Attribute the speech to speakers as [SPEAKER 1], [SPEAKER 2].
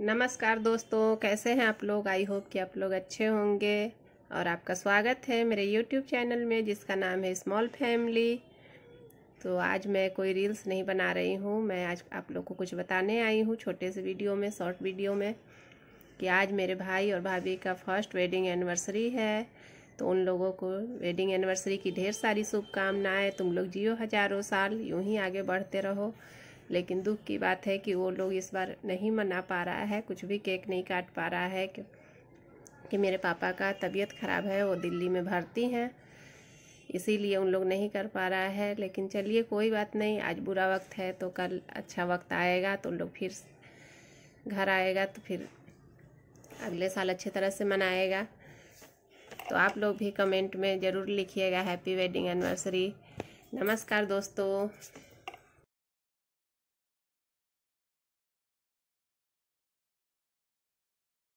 [SPEAKER 1] नमस्कार दोस्तों कैसे हैं आप लोग आई होप कि आप लोग अच्छे होंगे और आपका स्वागत है मेरे यूट्यूब चैनल में जिसका नाम है स्मॉल फैमिली तो आज मैं कोई रील्स नहीं बना रही हूँ मैं आज आप लोग को कुछ बताने आई हूँ छोटे से वीडियो में शॉर्ट वीडियो में कि आज मेरे भाई और भाभी का फर्स्ट वेडिंग एनिवर्सरी है तो उन लोगों को वेडिंग एनिवर्सरी की ढेर सारी शुभकामनाएँ तुम लोग जियो हजारों साल यूँ ही आगे बढ़ते रहो लेकिन दुख की बात है कि वो लोग इस बार नहीं मना पा रहा है कुछ भी केक नहीं काट पा रहा है कि, कि मेरे पापा का तबीयत ख़राब है वो दिल्ली में भर्ती हैं इसीलिए उन लोग नहीं कर पा रहा है लेकिन चलिए कोई बात नहीं आज बुरा वक्त है तो कल अच्छा वक्त आएगा तो उन लोग फिर घर आएगा तो फिर अगले साल अच्छी तरह से मनाएगा तो आप लोग भी कमेंट में ज़रूर लिखिएगा हैप्पी वेडिंग एनिवर्सरी नमस्कार
[SPEAKER 2] दोस्तों